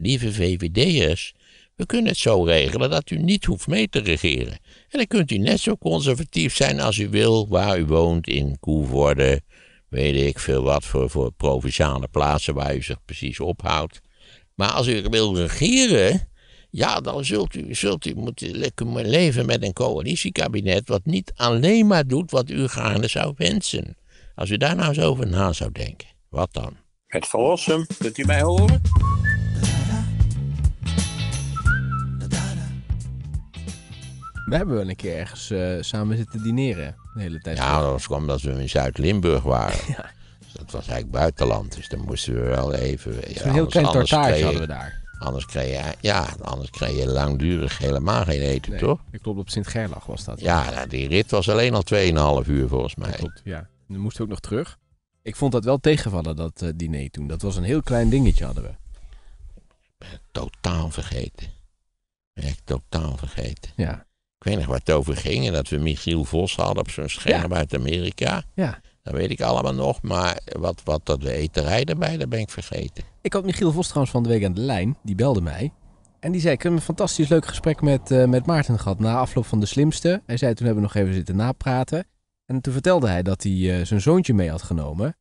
lieve VVD'ers, we kunnen het zo regelen dat u niet hoeft mee te regeren. En dan kunt u net zo conservatief zijn als u wil, waar u woont, in Koevoorde, weet ik veel wat voor, voor provinciale plaatsen waar u zich precies ophoudt. Maar als u wil regeren, ja, dan zult u, zult u moeten leven met een coalitiekabinet wat niet alleen maar doet wat u gaarne zou wensen. Als u daar nou eens over na zou denken, wat dan? Het verlossen, kunt u mij horen? We hebben wel een keer ergens eh, samen zitten dineren de hele tijd. Ja, dat kwam dat we in Zuid-Limburg waren. ja. Dus dat was eigenlijk buitenland, dus dan moesten we wel even... Dus ja, een heel klein tortage hadden we daar. Anders kreeg, je, ja, anders kreeg je langdurig helemaal geen eten, toch? Ik klopt, op Sint-Gerlach was dat. Ja, nou, die rit was alleen al 2,5 uur volgens mij. klopt, ja. En dan moesten we ook nog terug. Ik vond dat wel tegenvallen, dat uh, diner toen. Dat was een heel klein dingetje hadden we. Totaal vergeten. Echt totaal vergeten. Ja. Ik weet nog wat het over ging. En dat we Michiel Vos hadden op zo'n scherm uit Amerika. Ja. Dat weet ik allemaal nog. Maar wat, wat dat de eterij erbij, dat ben ik vergeten. Ik had Michiel Vos trouwens van de week aan de lijn. Die belde mij. En die zei, ik heb een fantastisch leuk gesprek met, eh, met Maarten gehad. Na afloop van de slimste. Hij zei, toen hebben we nog even zitten napraten. En toen vertelde hij dat hij eh, zijn zoontje mee had genomen.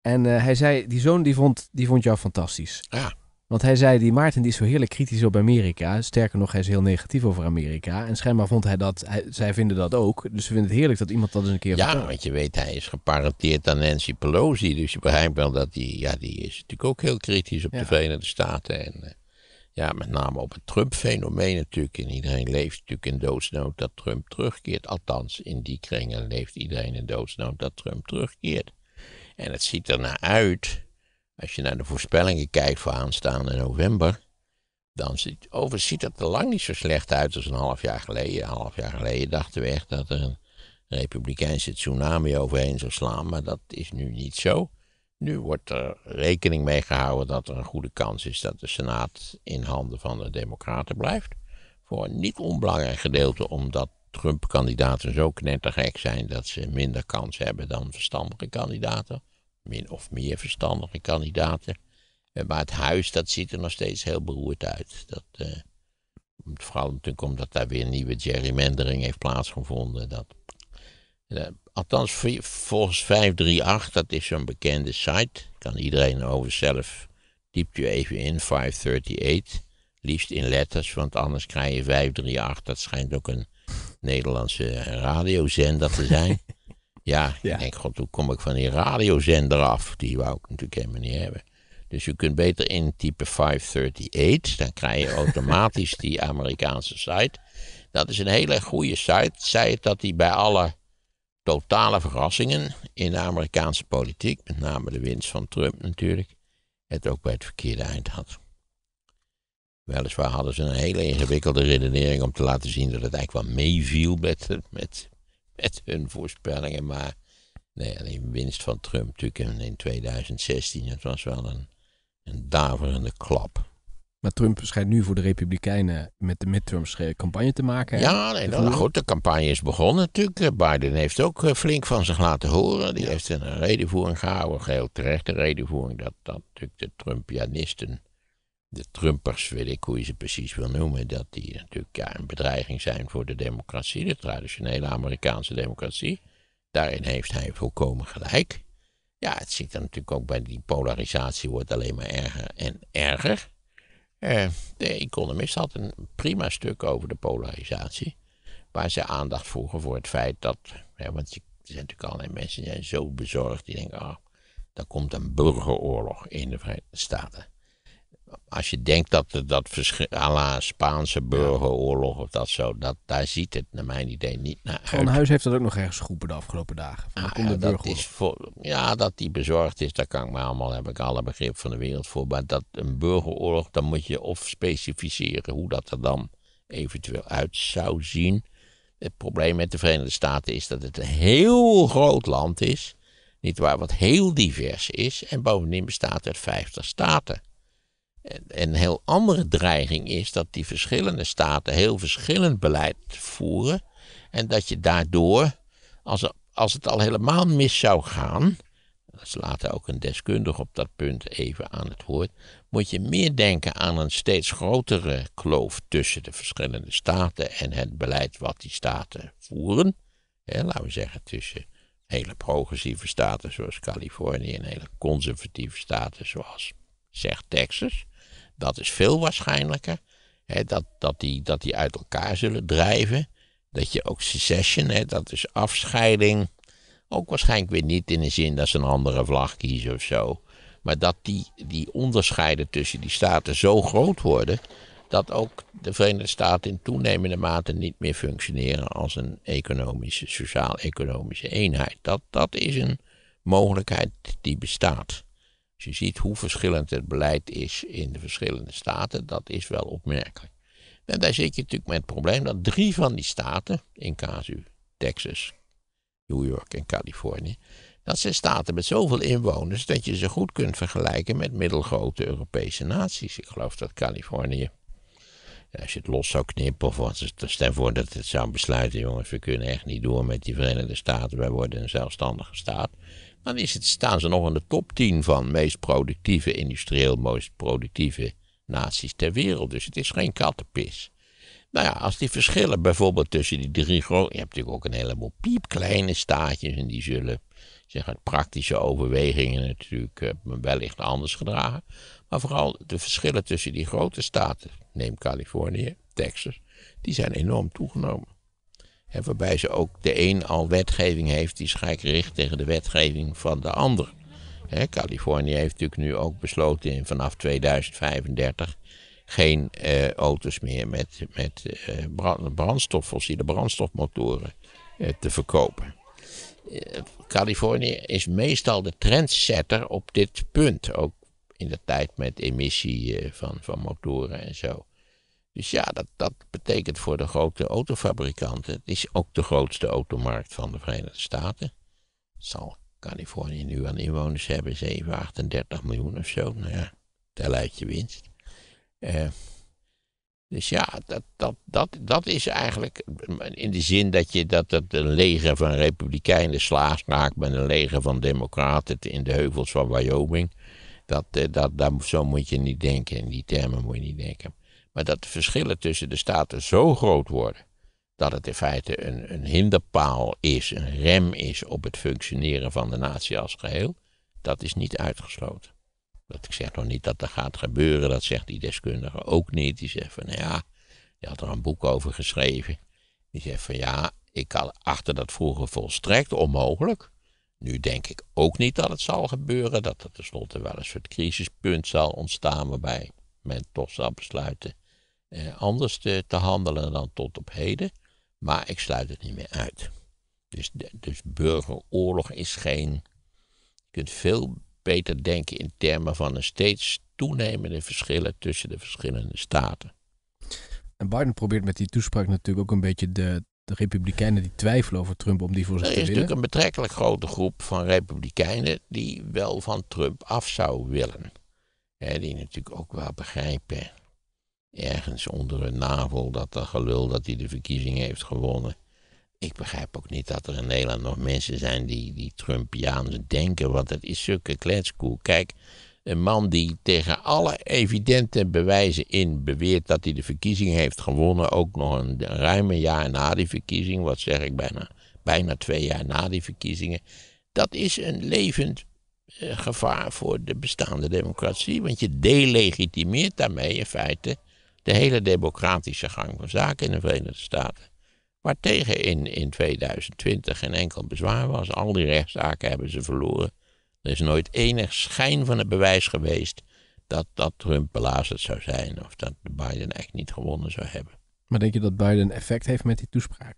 En eh, hij zei, die zoon die vond, die vond jou fantastisch. Ja. Want hij zei, die Maarten die is zo heerlijk kritisch op Amerika. Sterker nog, hij is heel negatief over Amerika. En schijnbaar vond hij dat, hij, zij vinden dat ook. Dus ze vinden het heerlijk dat iemand dat eens een keer Ja, want je weet, hij is geparenteerd aan Nancy Pelosi. Dus je begrijpt wel dat die, ja, die is natuurlijk ook heel kritisch op de Verenigde Staten. En eh, ja, met name op het Trump-fenomeen natuurlijk. En iedereen leeft natuurlijk in doodsnood dat Trump terugkeert. Althans, in die kringen leeft iedereen in doodsnood dat Trump terugkeert. En het ziet er naar uit als je naar de voorspellingen kijkt voor aanstaande november, dan ziet, het ziet er lang niet zo slecht uit als een half jaar geleden. Een half jaar geleden dachten we echt dat er een republikeinse tsunami overheen zou slaan, maar dat is nu niet zo. Nu wordt er rekening mee gehouden dat er een goede kans is dat de Senaat in handen van de Democraten blijft. Voor een niet onbelangrijk gedeelte, omdat Trump-kandidaten zo knettergek zijn dat ze minder kans hebben dan verstandige kandidaten min of meer verstandige kandidaten. Eh, maar het huis, dat ziet er nog steeds heel beroerd uit. Dat, uh, vooral natuurlijk omdat daar weer een nieuwe gerrymandering heeft plaatsgevonden. Dat, eh, althans, volgens 538, dat is zo'n bekende site. Kan iedereen over zelf, Diept u even in, 538. Liefst in letters, want anders krijg je 538. Dat schijnt ook een Nederlandse radiozender te zijn. Ja, ik denk, god, hoe kom ik van die radiozender af? Die wou ik natuurlijk helemaal niet hebben. Dus je kunt beter intypen 538, dan krijg je automatisch die Amerikaanse site. Dat is een hele goede site. Zij het dat die bij alle totale verrassingen in de Amerikaanse politiek, met name de winst van Trump natuurlijk, het ook bij het verkeerde eind had. Weliswaar hadden ze een hele ingewikkelde redenering om te laten zien dat het eigenlijk wel meeviel met, met, met hun voorspellingen. Maar nee, alleen winst van Trump natuurlijk in 2016, dat was wel een, een daverende klap. Maar Trump schijnt nu voor de Republikeinen met de midterms campagne te maken. Ja, nee, nou, goed, de campagne is begonnen natuurlijk. Eh, Biden heeft ook eh, flink van zich laten horen. Die heeft een redenvoering gehouden, heel terechte redenvoering. Dat, dat natuurlijk de Trumpianisten de Trumpers, weet ik hoe je ze precies wil noemen, dat die natuurlijk ja, een bedreiging zijn voor de democratie, de traditionele Amerikaanse democratie. Daarin heeft hij volkomen gelijk. Ja, het ziet er natuurlijk ook bij die polarisatie wordt alleen maar erger en erger. Uh, de Economist had een prima stuk over de polarisatie, waar ze aandacht voegen voor het feit dat, want er zijn natuurlijk allerlei mensen die zijn zo bezorgd, die denken, ah, oh, dan komt een burgeroorlog in de Verenigde Staten als je denkt dat dat verschil à Spaanse burgeroorlog of dat zo, dat, daar ziet het naar mijn idee niet naar Van Huis heeft dat ook nog ergens geroepen de afgelopen dagen. Van, ja, ah, dat is ja, dat die bezorgd is, daar kan ik me allemaal, heb ik alle begrip van de wereld voor. Maar dat een burgeroorlog, dan moet je of specificeren hoe dat er dan eventueel uit zou zien. Het probleem met de Verenigde Staten is dat het een heel groot land is, niet waar, wat heel divers is. En bovendien bestaat uit 50 staten een heel andere dreiging is dat die verschillende staten heel verschillend beleid voeren. En dat je daardoor, als, als het al helemaal mis zou gaan. Dat is later ook een deskundige op dat punt even aan het woord. Moet je meer denken aan een steeds grotere kloof tussen de verschillende staten en het beleid wat die staten voeren. Ja, laten we zeggen tussen hele progressieve staten zoals Californië en hele conservatieve staten zoals zegt Texas. Dat is veel waarschijnlijker. dat, dat, die, dat die uit elkaar zullen drijven. Dat je ook secession, dat is afscheiding. Ook waarschijnlijk weer niet in de zin dat ze een andere vlag kiezen of zo. Maar dat die, die onderscheiden tussen die staten zo groot worden. dat ook de Verenigde Staten in toenemende mate niet meer functioneren. als een economische, sociaal-economische eenheid. Dat, dat is een mogelijkheid die bestaat je ziet hoe verschillend het beleid is in de verschillende staten, dat is wel opmerkelijk. En nou, daar zit je natuurlijk met het probleem dat drie van die staten, in casu Texas, New York en Californië, dat zijn staten met zoveel inwoners dat je ze goed kunt vergelijken met middelgrote Europese naties. Ik geloof dat Californië, als je het los zou knippen of wat, stel voor dat het zou besluiten, jongens, we kunnen echt niet door met die Verenigde Staten, wij worden een zelfstandige staat dan is het, staan ze nog in de top 10 van meest productieve, industrieel meest productieve naties ter wereld. Dus het is geen kattenpis. Nou ja, als die verschillen bijvoorbeeld tussen die drie grote... Je hebt natuurlijk ook een heleboel piepkleine staatjes en die zullen zeg, uit praktische overwegingen natuurlijk eh, wellicht anders gedragen. Maar vooral de verschillen tussen die grote staten, neem Californië, Texas, die zijn enorm toegenomen. En waarbij ze ook de een al wetgeving heeft die zich richt tegen de wetgeving van de ander. Californië heeft natuurlijk nu ook besloten vanaf 2035 geen eh, auto's meer met, met eh, fossiele brandstofmotoren eh, te verkopen. Eh, Californië is meestal de trendsetter op dit punt. Ook in de tijd met emissie van, van motoren en zo. Dus ja, dat, dat betekent voor de grote autofabrikanten. Het is ook de grootste automarkt van de Verenigde Staten. zal Californië nu aan inwoners hebben, 7, 38 miljoen of zo. Nou ja, tel uit je winst. Eh, dus ja, dat, dat, dat, dat is eigenlijk in de zin dat, je, dat het een leger van republikeinen slaast maakt met een leger van democraten in de heuvels van Wyoming. Dat, eh, dat, dat, zo moet je niet denken, in die termen moet je niet denken. Maar dat de verschillen tussen de staten zo groot worden dat het in feite een, een hinderpaal is, een rem is op het functioneren van de natie als geheel, dat is niet uitgesloten. Dat ik zeg nog niet dat dat gaat gebeuren, dat zegt die deskundige ook niet. Die zegt van nou ja, die had er een boek over geschreven. Die zegt van ja, ik had achter dat vroeger volstrekt onmogelijk. Nu denk ik ook niet dat het zal gebeuren, dat er tenslotte wel een soort crisispunt zal ontstaan waarbij men toch zal besluiten eh, anders te, handelen dan tot op heden. Maar ik sluit het niet meer uit. Dus, dus burgeroorlog is geen. Je kunt veel beter denken in termen van een steeds toenemende verschillen tussen de verschillende staten. En Biden probeert met die toespraak natuurlijk ook een beetje de, de Republikeinen die twijfelen over Trump om die voor zich te winnen. Er is natuurlijk een betrekkelijk grote groep van Republikeinen die wel van Trump af zou willen. die natuurlijk ook wel begrijpen ergens onder een navel dat dat gelul dat hij de verkiezing heeft gewonnen. Ik begrijp ook niet dat er in Nederland nog mensen zijn die, die Trumpiaans denken, want dat is zulke kletskoel. Kijk, een man die tegen alle evidente bewijzen in beweert dat hij de verkiezing heeft gewonnen, ook nog een ruime jaar na die verkiezing, wat zeg ik bijna, bijna twee jaar na die verkiezingen, dat is een levend eh, gevaar voor de bestaande democratie, want je delegitimeert daarmee in feite de hele democratische gang van zaken in de Verenigde Staten. Waartegen in, in 2020 geen enkel bezwaar was. Al die rechtszaken hebben ze verloren. Er is nooit enig schijn van het bewijs geweest dat, dat Trump belazerd zou zijn of dat Biden echt niet gewonnen zou hebben. Maar denk je dat Biden effect heeft met die toespraak?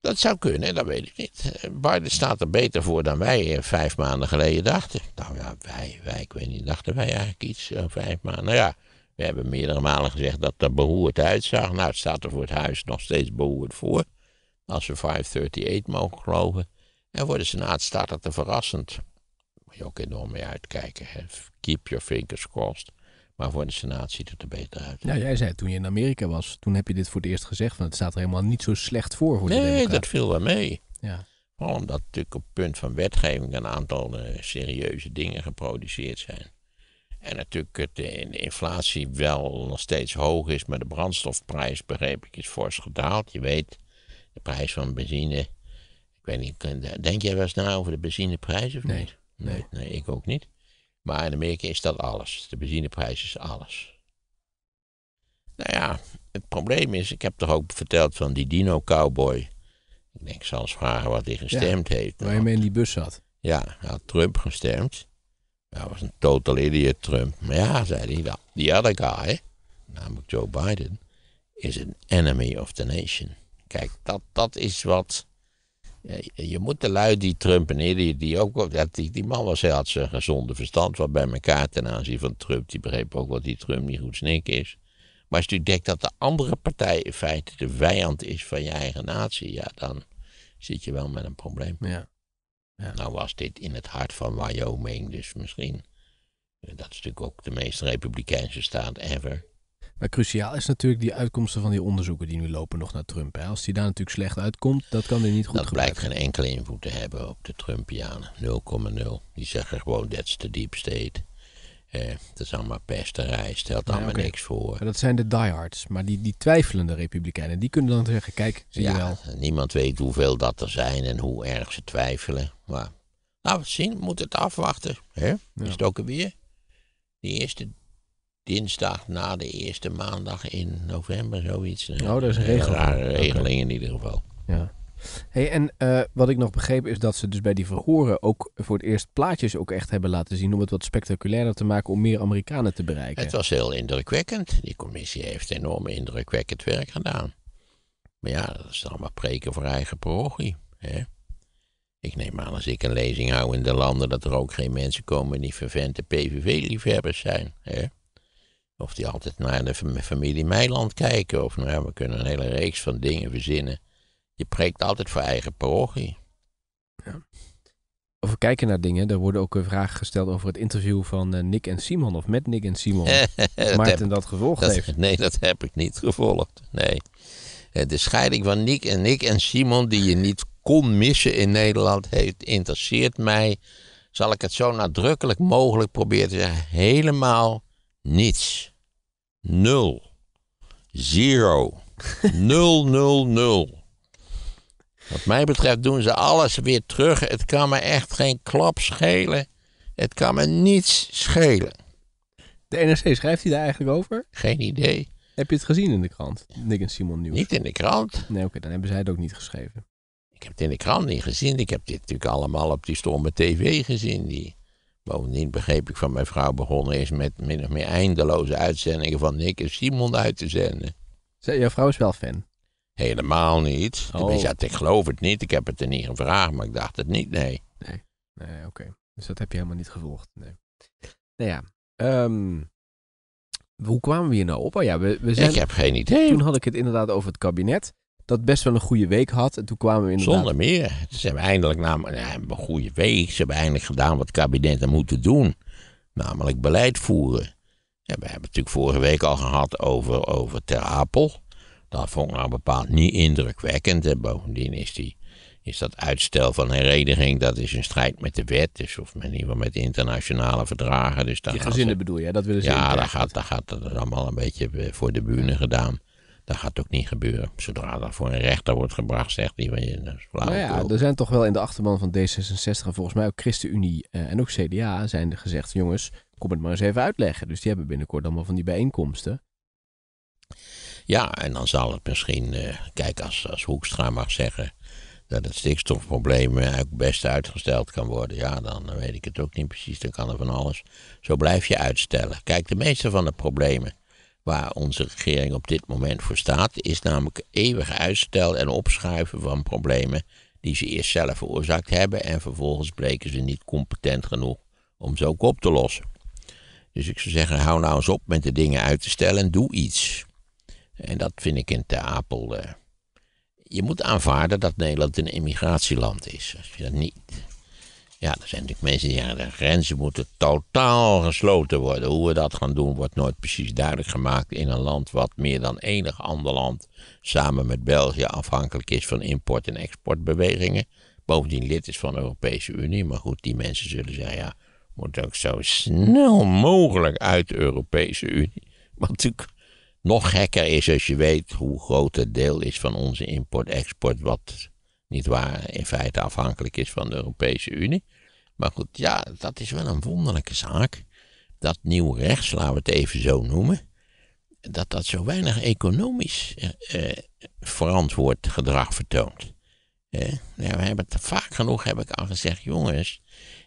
Dat zou kunnen, dat weet ik niet. Biden staat er beter voor dan wij eh, vijf maanden geleden dachten. Nou ja, wij, wij ik weet niet, dachten wij eigenlijk iets eh, vijf maanden. Nou ja, we hebben meerdere malen gezegd dat er behoerd uitzag. Nou, het staat er voor het huis nog steeds behoerd voor. Als we 538 mogen geloven. En voor de Senaat staat dat er verrassend. Moet je ook enorm mee uitkijken. Hè? Keep your fingers crossed. Maar voor de Senaat ziet het er beter uit. Nou, jij zei toen je in Amerika was, toen heb je dit voor het eerst gezegd. Want het staat er helemaal niet zo slecht voor voor nee, dat viel wel mee. Ja. Vooral omdat natuurlijk op het punt van wetgeving een aantal eh, serieuze dingen geproduceerd zijn. En natuurlijk het, eh, de inflatie wel nog steeds hoog is, maar de brandstofprijs, begreep ik, is fors gedaald. Je weet, de prijs van benzine. Ik weet niet, denk jij wel eens na over de benzineprijs of nee, niet? Nee. nee. ik ook niet. Maar in Amerika is dat alles. De benzineprijs is alles. Nou ja, het probleem is, ik heb toch ook verteld van die dino-cowboy. Ik denk, ik zal eens vragen wat hij gestemd heeft. Waar je mee in die bus zat. Ja, hij had Trump gestemd. Dat was een total idiot, Trump. Maar ja, zei hij, dat Die other guy, namelijk Joe Biden, is an enemy of the nation. Kijk, dat, dat is wat... Eh, je moet de lui die Trump en idiot, die ook... Die, die man was, hij had zijn gezonde verstand wat bij elkaar ten aanzien van Trump. Die begreep ook wat die Trump niet goed snik is. Maar als je denkt dat de andere partij in feite de vijand is van je eigen natie, ja, dan zit je wel met een probleem. Ja. Ja. Nou was dit in het hart van Wyoming, dus misschien. Eh, dat is natuurlijk ook de meest republikeinse staat ever. Maar cruciaal is natuurlijk die uitkomsten van die onderzoeken die nu lopen nog naar Trump. Als die daar natuurlijk slecht uitkomt, dat kan hij niet goed dat Dat blijkt geen enkele invloed te hebben op de Trumpianen. 0,0. Die zeggen gewoon, that's the deep state. Eh, dat is allemaal pesterij, stelt allemaal niks voor. dat zijn de diehards, maar die, die twijfelende republikeinen, die kunnen dan zeggen, kijk, zie je wel. Niemand weet hoeveel dat er zijn en hoe erg ze twijfelen. Maar, nou, we zien, we moeten het afwachten. Hè? Is het ook weer? De eerste dinsdag na de eerste maandag in november, zoiets. Oh, dat is een, een eh, rare regeling in ieder geval. Ja. Hey, en eh, wat ik nog begreep is dat ze dus bij die verhoren ook voor het eerst plaatjes ook echt hebben laten zien om het wat spectaculairder te maken om meer Amerikanen te bereiken. Het was heel indrukwekkend. Die commissie heeft enorm indrukwekkend werk gedaan. Maar ja, dat is allemaal preken voor eigen parochie. Hè? Ik neem aan als ik een lezing hou in de landen dat er ook geen mensen komen die vervente PVV-liefhebbers zijn. Hè? Of die altijd naar de familie Meiland kijken. Of nou, we kunnen een hele reeks van dingen verzinnen je preekt altijd voor eigen parochie. Ja. Of we kijken naar dingen, er worden ook eh, vragen gesteld over het interview van eh, Nick en Simon, of met Nick en Simon. dat Maarten dat gevolgd heeft. Nee, dat heb ik niet gevolgd. Nee. Eh, de scheiding van Nick en Nick en Simon, die je niet kon missen in Nederland, heeft, interesseert mij, zal ik het zo nadrukkelijk mogelijk proberen te zeggen, helemaal niets. Nul. Zero. nul, nul, nul. Wat mij betreft doen ze alles weer terug. Het kan me echt geen klap schelen. Het kan me niets schelen. De NRC schrijft hij daar eigenlijk over? Geen idee. Heb je het gezien in de krant? Nick en Simon Nieuws. Niet in de krant. Nee, oké, dan hebben zij het ook niet geschreven. Ik heb het in de krant niet gezien. Ik heb dit natuurlijk allemaal op die stomme tv gezien. Die bovendien begreep ik van mijn vrouw begonnen is met min of meer eindeloze uitzendingen van Nick en Simon uit te zenden. Zij, jouw vrouw is wel fan? Helemaal niet. Oh. Ik, ik geloof het niet. Ik heb het er niet gevraagd, maar ik dacht het niet, nee. Nee, nee oké. Dus dat heb je helemaal niet gevolgd. Nee. Nou ja, ehm, hoe kwamen we hier nou op? Oh ja, we, we zijn... Ik heb geen idee. Toen had ik het inderdaad over het kabinet. Dat best wel een goede week had. En toen kwamen we inderdaad... Zonder meer. Ze hebben eindelijk namelijk, ja, een goede week. Ze hebben eindelijk gedaan wat kabinetten moeten doen. Namelijk beleid voeren. Ja, we hebben het natuurlijk vorige week al gehad over, over Ter Apel. Dat vond ik nou bepaald niet indrukwekkend. En bovendien is, die, is dat uitstel van hereniging, dat is een strijd met de wet. Dus of in ieder geval met internationale verdragen. Dus die gezinnen bedoel je, dat willen ze Ja, daar gaat, gaat dat dus allemaal een beetje eh, voor de bühne gedaan. Dat gaat ook niet gebeuren. Zodra dat voor een rechter wordt gebracht, zegt die van je. Nou ja, er zijn toch wel in de achterban van D66 en volgens mij ook ChristenUnie eh, en ook CDA zijn er gezegd: jongens, kom het maar eens even uitleggen. Dus die hebben binnenkort allemaal van die bijeenkomsten. Ja, en dan zal het misschien, eh, kijk, als, als Hoekstra mag zeggen dat het stikstofprobleem eigenlijk eh, best uitgesteld kan worden, ja, dan weet ik het ook niet precies. Dan kan er van alles. Zo blijf je uitstellen. Kijk, de meeste van de problemen waar onze regering op dit moment voor staat, is namelijk eeuwig uitstel en opschuiven van problemen die ze eerst zelf veroorzaakt hebben en vervolgens bleken ze niet competent genoeg om ze ook op te lossen. Dus ik zou zeggen, hou nou eens op met de dingen uit te stellen en doe iets. En dat vind ik in Ter Apel. Eh, je moet aanvaarden dat Nederland een immigratieland is. Als je dat niet. Ja, er zijn natuurlijk mensen die zeggen: de grenzen moeten totaal gesloten worden. Hoe we dat gaan doen, wordt nooit precies duidelijk gemaakt in een land wat meer dan enig ander land samen met België afhankelijk is van import- en exportbewegingen. Bovendien lid is van de Europese Unie. Maar goed, die mensen zullen zeggen: ja, moet ook zo snel mogelijk uit de Europese Unie. Want natuurlijk nog gekker is als je weet hoe groot het deel is van onze import-export, wat niet waar in feite afhankelijk is van de Europese Unie. Maar goed, ja, dat is wel een wonderlijke zaak. Dat nieuw rechts, laten we het even zo noemen, dat dat zo weinig economisch eh, eh verantwoord gedrag vertoont. Nou, we hebben het vaak genoeg heb ik al gezegd, jongens,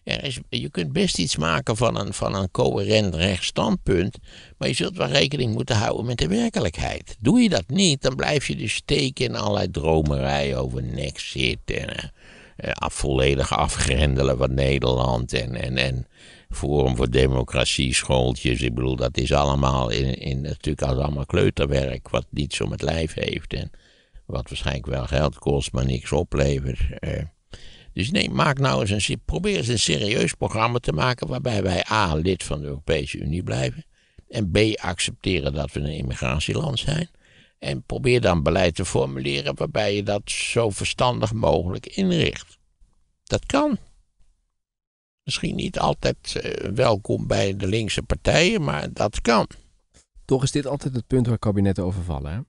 er is, je kunt best iets maken van een, van een coherent rechtsstandpunt, maar je zult wel rekening moeten houden met de werkelijkheid. Doe je dat niet, dan blijf je dus steken in allerlei dromerijen over niks En, eh, eh, volledig afgrendelen van Nederland en, en, en Forum voor Democratie schooltjes. Ik bedoel, dat is allemaal in, in natuurlijk als allemaal kleuterwerk wat niet zo het lijf heeft. En, wat waarschijnlijk wel geld kost, maar niks oplevert. Eh, dus nee, maak nou eens een, probeer eens een serieus programma te maken waarbij wij A, lid van de Europese Unie blijven. En B, accepteren dat we een immigratieland zijn. En probeer dan beleid te formuleren waarbij je dat zo verstandig mogelijk inricht. Dat kan. Misschien niet altijd eh, welkom bij de linkse partijen, maar dat kan. Toch is dit altijd het punt waar kabinetten over vallen. Hè?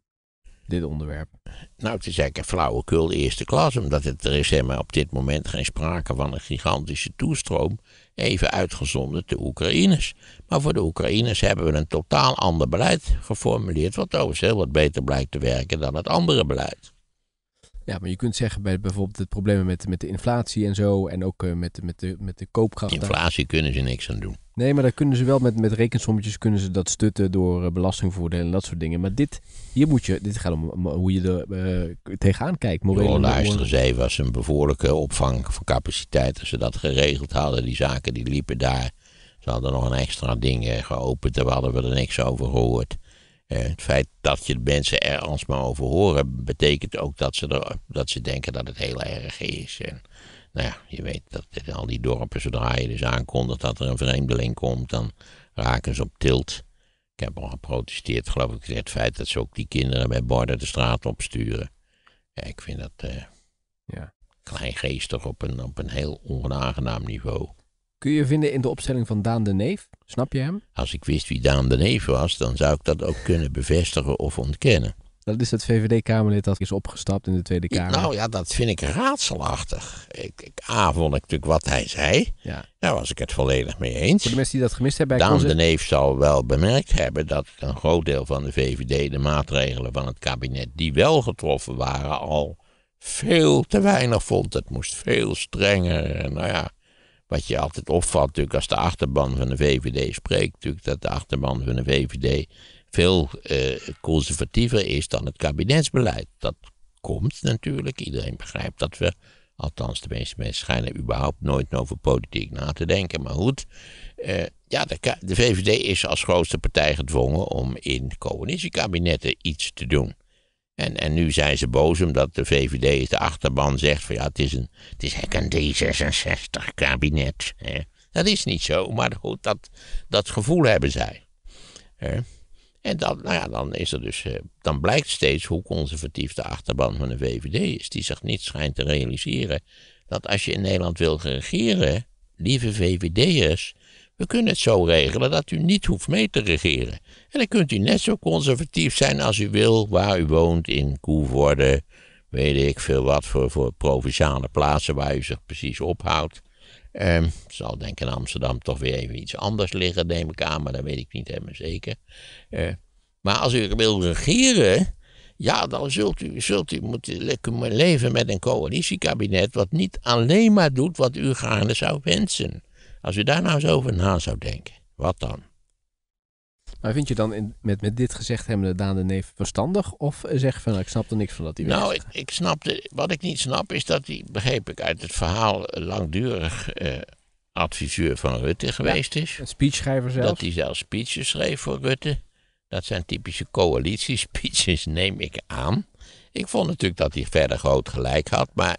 dit onderwerp? Nou, het is eigenlijk een flauwekul eerste klas, omdat er is helemaal op dit moment geen sprake van een gigantische toestroom, even uitgezonden de Oekraïners. Maar voor de Oekraïners hebben we een totaal ander beleid geformuleerd, wat overigens heel wat beter blijkt te werken dan het andere beleid. Ja, maar je kunt zeggen bij bijvoorbeeld het problemen met, met de inflatie en zo, en ook eh, met, met, de, met de koopkracht. Inflatie kunnen ze niks aan doen. Nee, maar daar kunnen ze wel met, met rekensommetjes kunnen ze dat stutten door eh, belastingvoordelen en dat soort dingen. Maar dit, hier moet je, dit gaat om hoe je er eh, tegenaan kijkt. Morele luister zeven was een behoorlijke opvang van capaciteit. Als ze dat geregeld hadden, die zaken die liepen daar. Ze hadden nog een extra ding eh, geopend, daar hadden we er niks over gehoord. het feit dat je de mensen er alsmaar over horen, betekent ook dat ze, er, dat ze denken dat het heel erg is. Nou ja, je weet dat al die dorpen, zodra je dus aankondigt dat er een vreemdeling komt, dan raken ze op tilt. Ik heb al geprotesteerd, geloof ik, het feit dat ze ook die kinderen bij borden de straat opsturen. Ja, ik vind dat uh, ja. kleingeestig op een, op een heel onaangenaam niveau. Kun je vinden in de opstelling van Daan de Neef? Snap je hem? Als ik wist wie Daan de Neef was, dan zou ik dat ook kunnen bevestigen of ontkennen. Dat is het VVD-Kamerlid dat is opgestapt in de Tweede Kamer. Nou ja, dat vind ik raadselachtig. Ik, ik, vond ik natuurlijk wat hij zei. Ja. Daar was ik het volledig mee eens. Voor de mensen die dat gemist hebben... Daan de Neef zal wel bemerkt hebben dat een groot deel van de VVD... de maatregelen van het kabinet die wel getroffen waren al veel te weinig vond. Het moest veel strenger. En nou ja, wat je altijd opvalt natuurlijk als de achterban van de VVD spreekt... natuurlijk dat de achterban van de VVD veel eh, conservatiever is dan het kabinetsbeleid. Dat komt natuurlijk. Iedereen begrijpt dat we Althans, de meeste mensen schijnen überhaupt nooit over politiek na te denken. Maar goed, eh, ja, de, VVD is als grootste partij gedwongen om in coalitiekabinetten iets te doen. En, en nu zijn ze boos omdat de VVD, de achterban, zegt van ja, het is een, het is een D66-kabinet. Dat is niet zo, maar goed, dat, dat gevoel hebben zij. Hè? En dan, nou ja, dan, is er dus, eh, dan blijkt steeds hoe conservatief de achterban van de VVD is. Die zich niet schijnt te realiseren dat als je in Nederland wil regeren, lieve VVD'ers, we kunnen het zo regelen dat u niet hoeft mee te regeren. En dan kunt u net zo conservatief zijn als u wil, waar u woont, in Koevoorde, weet ik veel wat voor, voor provinciale plaatsen waar u zich precies ophoudt. Um, zal denk ik in Amsterdam toch weer even iets anders liggen, neem ik aan, maar dat weet ik niet helemaal zeker. Eh, maar als u wil regeren, ja, dan zult u, zult u moeten leven met een coalitiekabinet wat niet alleen maar doet wat u graag zou wensen. Als u daar nou eens over na zou denken, wat dan? Maar vind je dan in, met, met dit gezegd hebbende Daan de Neef verstandig? Of eh, zeg van nou, ik snap er niks van dat hij Nou, ik, ik snapte, wat ik niet snap is dat hij, begreep ik uit het verhaal, langdurig eh, adviseur van Rutte geweest is. Een speechschrijver zelf. Dat hij zelf speeches schreef voor Rutte. Dat zijn typische coalitiespeeches, neem ik aan. Ik vond natuurlijk dat hij verder groot gelijk had, maar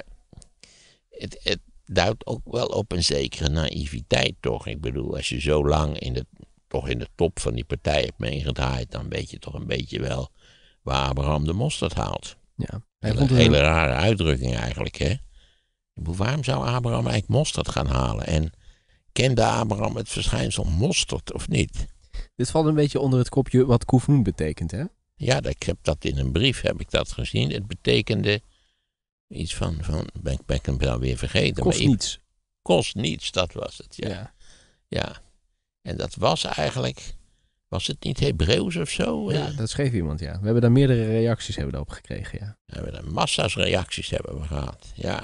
het, het duidt ook wel op een zekere naïviteit, toch? Ik bedoel, als je zo lang in het toch in de top van die partij hebt meegedraaid, dan weet je toch een beetje wel waar Abraham de mosterd haalt. Ja. Hij een hele rare uitdrukking eigenlijk, hè? Waarom zou Abraham eigenlijk mosterd gaan halen? En kende Abraham het verschijnsel mosterd of niet? Dit valt een beetje onder het kopje wat koefnoen betekent, hè? Ja, ik heb dat in een brief heb ik dat gezien. Het betekende iets van, van ben, ik hem wel weer vergeten. Kost niets. Kost niets, dat was het, ja. ja. En dat was eigenlijk, was het niet Hebreeuws of zo? Ja, eh, dat schreef iemand, ja. We hebben daar meerdere reacties hebben daarop gekregen, ja. We hebben daar massa's reacties hebben we gehad, ja.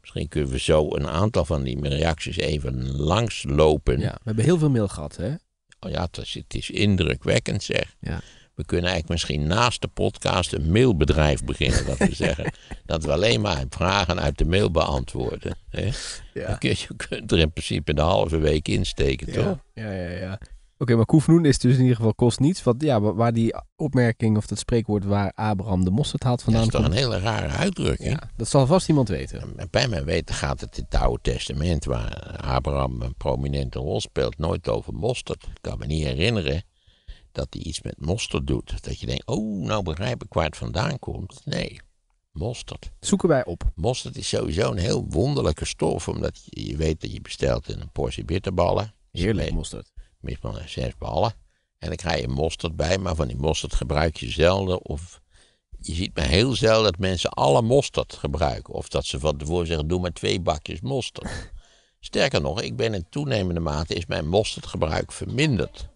Misschien kunnen we zo een aantal van die reacties even langslopen. Ja, we hebben heel veel mail gehad, hè? Oh ja, het is, het is indrukwekkend, zeg. Ja. We kunnen eigenlijk misschien naast de podcast een mailbedrijf beginnen. Dat we zeggen dat we alleen maar vragen uit de mail beantwoorden. Je kunt er in principe een halve week insteken, steken, toch? Ja, ja, ja. Oké, maar koefnoen is dus in ieder geval kost niets. Want ja, waar die opmerking of dat spreekwoord waar Abraham de mosterd haalt vandaan komt. Dat is toch een hele rare uitdrukking? dat zal vast iemand weten. Bij mijn weten gaat het in het Oude Testament, waar Abraham een prominente rol speelt, nooit over mosterd. Ik kan me niet herinneren dat hij iets met mosterd doet. Dat je denkt, oh, nou begrijp ik waar het vandaan komt. Nee, mosterd. Zoeken wij op. Mosterd is sowieso een heel wonderlijke stof, omdat je, weet dat je bestelt in een portie bitterballen. Heerlijk mosterd. Meestal zes ballen. En dan krijg je mosterd bij, maar van die mosterd gebruik je zelden. Of je ziet maar heel zelden dat mensen alle mosterd gebruiken. Of dat ze van tevoren zeggen, doe maar twee bakjes mosterd. Sterker nog, ik ben in toenemende mate is mijn mosterdgebruik verminderd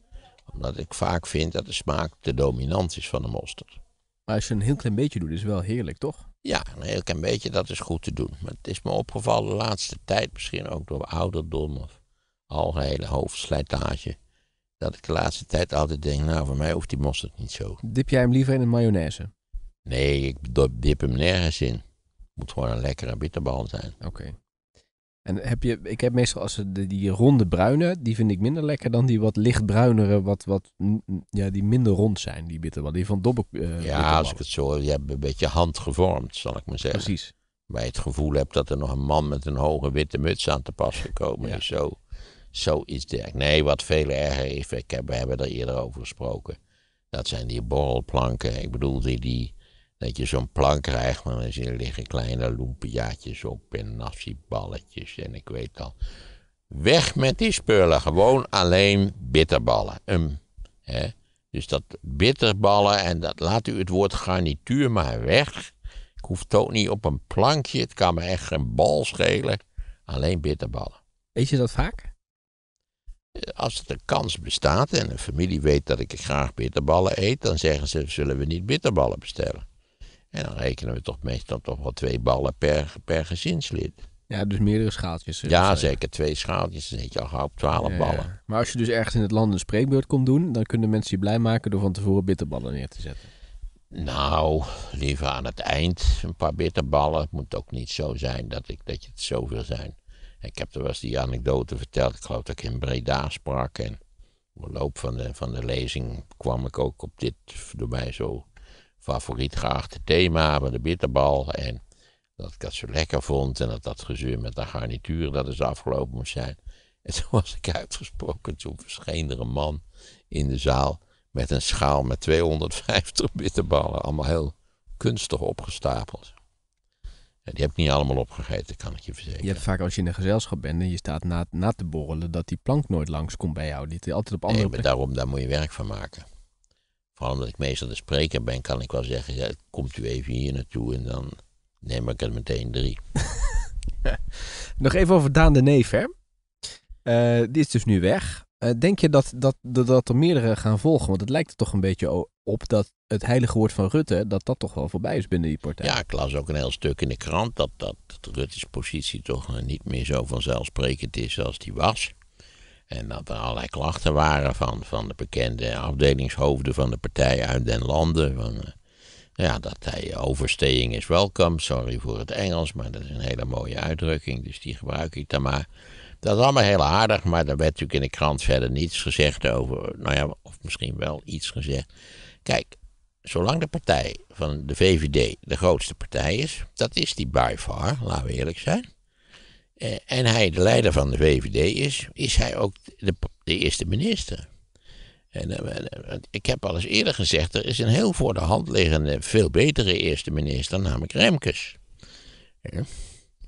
omdat ik vaak vind dat de smaak de dominant is van de mosterd. Maar als je een heel klein beetje doet, is wel heerlijk, toch? Ja, een heel klein beetje, dat is goed te doen. Maar het is me opgevallen de laatste tijd, misschien ook door ouderdom of algehele hoofdslijtage. Dat ik de laatste tijd altijd denk, nou, voor mij hoeft die mosterd niet zo. Dip jij hem liever in een mayonaise? Nee, ik dip hem nergens in. Het moet gewoon een lekkere bitterbal zijn. Oké. En heb je, ik heb meestal als de, die ronde bruine, die vind ik minder lekker dan die wat lichtbruinere, wat, wat ja, die minder rond zijn, die wat Die van dobber eh, ja, als ik het zo, je hebt een beetje hand gevormd zal ik maar zeggen. Precies. Waar je het gevoel hebt dat er nog een man met een hoge witte muts aan te pas gekomen is. Zo, zo is het. Nee, wat veel erger is, ik heb, we hebben er eerder over gesproken. Dat zijn die borrelplanken. Ik bedoel, die dat je zo'n plank krijgt, maar er liggen kleine loempiaatjes op en nasi-balletjes en ik weet al. Weg met die spullen, gewoon alleen bitterballen. Ehm, hè? Dus dat bitterballen en dat laat u het woord garnituur maar weg. Ik hoef toch niet op een plankje, het kan me echt geen bal schelen. Alleen bitterballen. Eet je dat vaak? Als het een kans bestaat en een familie weet dat ik graag bitterballen eet, dan zeggen ze: zullen we niet bitterballen bestellen? En dan rekenen we toch meestal toch wel twee ballen per, per gezinslid. Ja, dus meerdere schaaltjes. Eh, ja, zeker twee schaaltjes. Dan zit je al gauw op twaalf ballen. Maar als je dus ergens in het land een spreekbeurt komt doen, dan kunnen mensen je blij maken door van tevoren bitterballen neer te zetten. Nou, liever aan het eind een paar bitterballen. Het moet ook niet zo zijn dat, ik, dat je het zoveel zijn. Ik heb er wel eens die anekdote verteld. Ik geloof dat ik in Breda sprak. En op de loop van de, van de lezing kwam ik ook op dit door mij zo favoriet geachte thema met de bitterbal. En dat ik dat zo lekker vond en dat dat gezeur met de garnituur dat is afgelopen moest zijn. En toen was ik uitgesproken, toen verscheen er een man in de zaal met een schaal met 250 bitterballen, allemaal heel kunstig opgestapeld. En die heb ik niet allemaal opgegeten, kan ik je verzekeren. Je hebt vaak als je in een gezelschap bent en je staat na, na te borrelen, dat die plank nooit langskomt bij jou. Die altijd op andere nee, maar daarom, daar moet je werk van maken. Vooral omdat ik meestal de spreker ben, kan ik wel zeggen: ja, komt u even hier naartoe en dan neem ik er meteen drie. Nog even over Daan de Neef, hè? Eh, die is dus nu weg. Eh, denk je dat, dat, dat er meerdere gaan volgen? Want het lijkt er toch een beetje op dat het heilige woord van Rutte, dat dat toch wel voorbij is binnen die partij. Ja, ik las ook een heel stuk in de krant dat, dat, dat Rutte's positie toch eh, niet meer zo vanzelfsprekend is als die was. En dat er allerlei klachten waren van, van de bekende afdelingshoofden van de partij uit den landen. Van, eh, ja, dat hij eh, overstaying is welkom. Sorry voor het Engels, maar dat is een hele mooie uitdrukking. Dus die gebruik ik dan maar. Dat is allemaal heel aardig, maar er werd natuurlijk in de krant verder niets gezegd over. Nou ja, of misschien wel iets gezegd. Kijk, zolang de partij van de VVD de grootste partij is, dat is die by far, laten we eerlijk zijn. Eh, en hij de leider van de VVD is, is hij ook de, de eerste minister. En, eh, eh, ik heb al eens eerder gezegd, er is een heel voor de hand liggende, veel betere eerste minister, namelijk Remkes.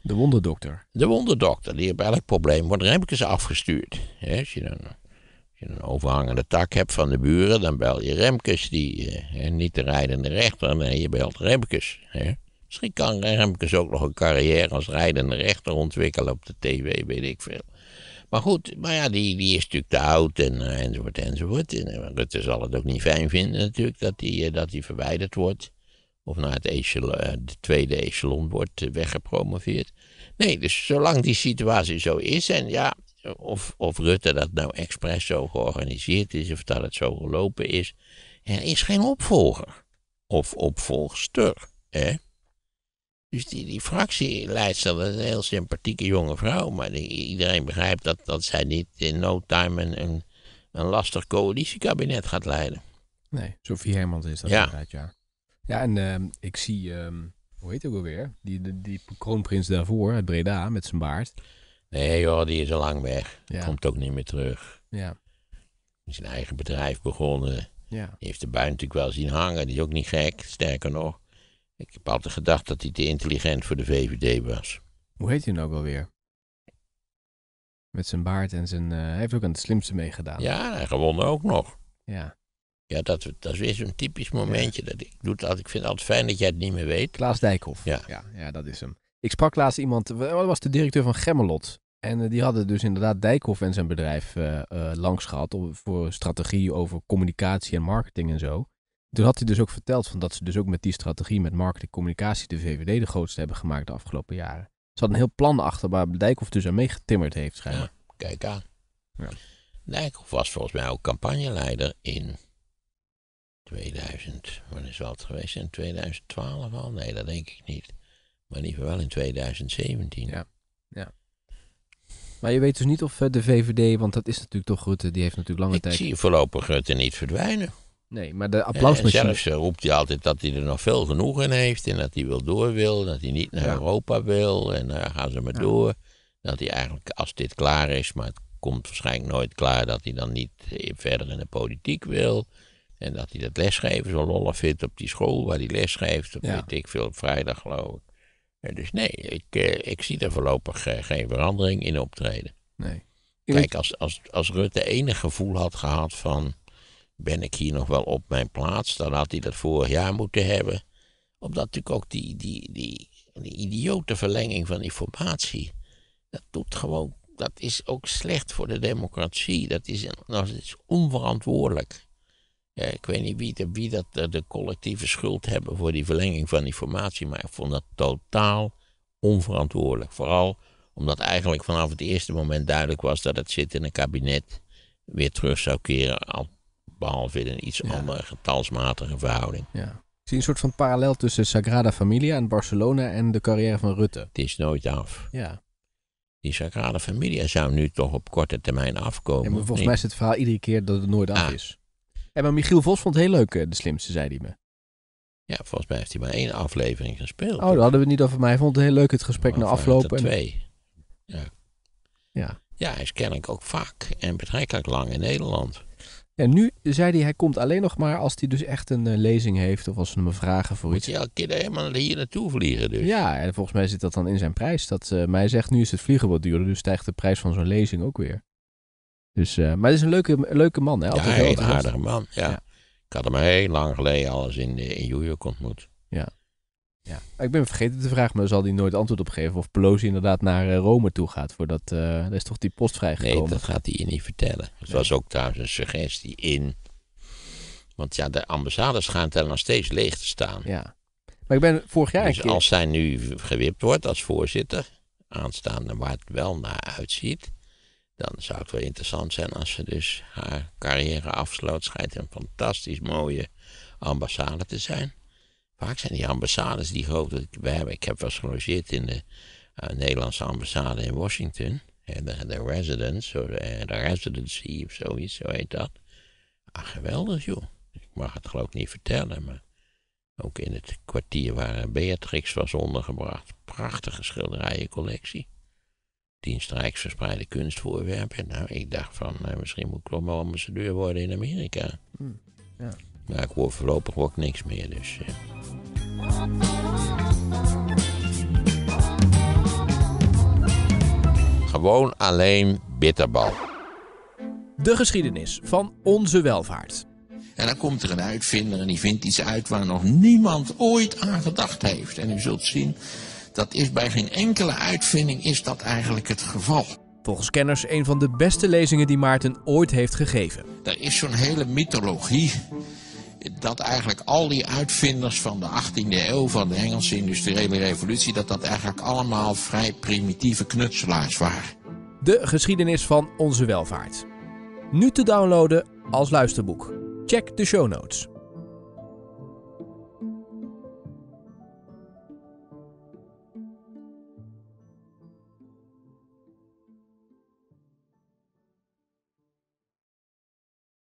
De wonderdokter. De wonderdokter, die op elk probleem wordt Remkes afgestuurd. Als je, dan, een overhangende tak hebt van de buren, dan bel je Remkes, die, niet de rijdende rechter, nee, je belt Remkes. Misschien kan Remkes dus ook nog een carrière als rijdende rechter ontwikkelen op de tv, weet ik veel. Maar goed, maar ja, die, die is natuurlijk te oud en, eh, enzovoort enzovoort. En eh, Rutte zal het ook niet fijn vinden natuurlijk dat die, eh, dat verwijderd wordt. Of naar het de tweede echelon wordt weggepromoveerd. Nee, dus zolang die situatie zo is en ja, of, of Rutte dat nou expres zo georganiseerd is of dat het zo gelopen is. Er is geen opvolger of opvolgster, hè. Dus die, die fractieleidster is een heel sympathieke jonge vrouw. Maar iedereen begrijpt dat, dat zij niet in no time een, een, lastig coalitiekabinet gaat leiden. Nee, Sophie Hermans is dat ja. inderdaad, ja. Ja, en ehm, ik zie, ehm, hoe heet hij ook alweer? Die, die, kroonprins daarvoor uit Breda met zijn baard. Nee joh, die is al lang weg. Komt ook niet meer terug. Ja. Is zijn eigen bedrijf begonnen. Ja. Die heeft de bui natuurlijk wel zien hangen. Die is ook niet gek, sterker nog. Ik heb altijd gedacht dat hij te intelligent voor de VVD was. Hoe heet hij nou ook alweer? Met zijn baard en zijn... Eh, hij heeft ook aan het slimste meegedaan. Ja, hij gewonnen ook nog. Ja. Ja, dat, dat is weer zo'n typisch momentje. Dat ik, doe het, ik vind het altijd fijn dat jij het niet meer weet. Klaas Dijkhoff. Ja. ja. dat is hem. Ik sprak laatst iemand, dat eh, was de directeur van Gemmelot. En eh, die hadden dus inderdaad Dijkhoff en zijn bedrijf uh, langs gehad op, voor strategie over communicatie en marketing en zo toen had hij dus ook verteld van dat ze dus ook met die strategie met marketing communicatie de VVD de grootste hebben gemaakt de afgelopen jaren. Ze had een heel plan achter waar Dijkhoff dus aan meegetimmerd heeft schijnbaar. Ja, kijk aan. Ja. Dijkhoff was volgens mij ook campagneleider in 2000, Wanneer is dat geweest? In 2012 al? Nee, dat denk ik niet. Maar liever wel in 2017. Ja, ja. Maar je weet dus niet of eh, de VVD, want dat is natuurlijk toch Rutte, die heeft natuurlijk lange tijd... Ik zie voorlopig Rutte niet verdwijnen. Nee, maar de applausmachine... En zelfs eh, roept hij altijd dat hij er nog veel genoeg in heeft... en dat hij wil door wil, dat hij niet naar Europa wil... en daar eh, gaan ze maar door. Dat hij eigenlijk, als dit klaar is... maar het komt waarschijnlijk nooit klaar... dat hij dan niet eh, verder in de politiek wil... en dat hij dat lesgeven zo lollig vindt op die school waar hij lesgeeft... op weet ik veel, op vrijdag geloof ik. En dus nee, ik, ik zie er voorlopig geen verandering in optreden. Nee. Kijk, als, als, als Rutte enig gevoel had gehad van ben ik hier nog wel op mijn plaats? Dan had hij dat vorig jaar moeten hebben. Omdat natuurlijk ook die, die, die, die idiote verlenging van informatie, dat doet gewoon, dat is ook slecht voor de democratie. Dat is, dat is onverantwoordelijk. ik weet niet wie, de, wie dat de collectieve schuld hebben voor die verlenging van informatie, maar ik vond dat totaal onverantwoordelijk. Vooral omdat eigenlijk vanaf het eerste moment duidelijk was dat het zit in een kabinet weer terug zou keren behalve in een iets andere getalsmatige verhouding. Ja. Ik zie een soort van parallel tussen Sagrada Familia en Barcelona en de carrière van Rutte. Het is nooit af. Ja. Die Sagrada Familia zou nu toch op korte termijn afkomen. Ja, volgens mij is het verhaal iedere keer dat het nooit af ah. is. En maar Michiel Vos vond het heel leuk, eh, de slimste, zei hij me. Ja, volgens mij heeft hij maar één aflevering gespeeld. Oh, dat hadden we niet over. mij? hij vond het heel leuk, het gesprek na aflopen. twee. Ja. ja. Ja, hij is kennelijk ook vaak en betrekkelijk lang in Nederland. En nu zei hij, hij komt alleen nog maar als hij dus echt een eh, lezing heeft of als ze me vragen voor Moet iets. Moet je elke keer helemaal hier naartoe vliegen dus. Ja, en volgens mij zit dat dan in zijn prijs. Dat uh, eh, mij zegt, nu is het vliegen wat duurder, dus stijgt de prijs van zo'n lezing ook weer. Dus, eh, maar het is een leuke, leuke man. Hè? Altijd een aardige man, ja. Ik had hem heel lang geleden alles in, in New ontmoet. Ja. Ja. Ik ben vergeten te vragen, maar daar zal hij nooit antwoord op geven. Of Pelosi inderdaad naar eh, Rome toe gaat. Voordat, uh, is toch die post vrijgekomen? Nee, dat gaat hij je niet vertellen. Dat was ook trouwens een suggestie in. Want ja, de ambassades gaan er nog steeds leeg te staan. Ja. Maar ik ben vorig jaar. Dus een keer... als zij nu gewipt wordt als voorzitter, aanstaande waar het wel naar uitziet. Dan zou het wel interessant zijn als ze dus haar carrière afsloot. Schijnt een fantastisch mooie ambassade te zijn. Vaak zijn die ambassades die grote. ik ik heb wel eens gelogeerd in de eh, Nederlandse ambassade in Washington. De, de residence, of eh, de, residency of zoiets, zo heet dat. Ah, geweldig joh. Ik mag het geloof ik niet vertellen, maar ook in het kwartier waar eh, Beatrix was ondergebracht. Prachtige schilderijencollectie. dienstrijks verspreide kunstvoorwerpen. Nou, ik dacht van, misschien moet ik wel ambassadeur worden in Amerika. Hm, ja. Maar ik hoor voorlopig ook niks meer, dus... gewoon alleen bitterbal. De geschiedenis van onze welvaart. En dan komt er een uitvinder en die vindt iets uit waar nog niemand ooit aan gedacht heeft. En u zult zien, dat is bij geen enkele uitvinding is dat eigenlijk het geval. Volgens kenners een van de beste lezingen die Maarten ooit heeft gegeven. Er is zo'n hele mythologie dat eigenlijk al die uitvinders van de 18e eeuw, van de Engelse industriële revolutie, dat dat eigenlijk allemaal vrij primitieve knutselaars waren. De geschiedenis van onze welvaart. Nu te downloaden als luisterboek. Check de show notes.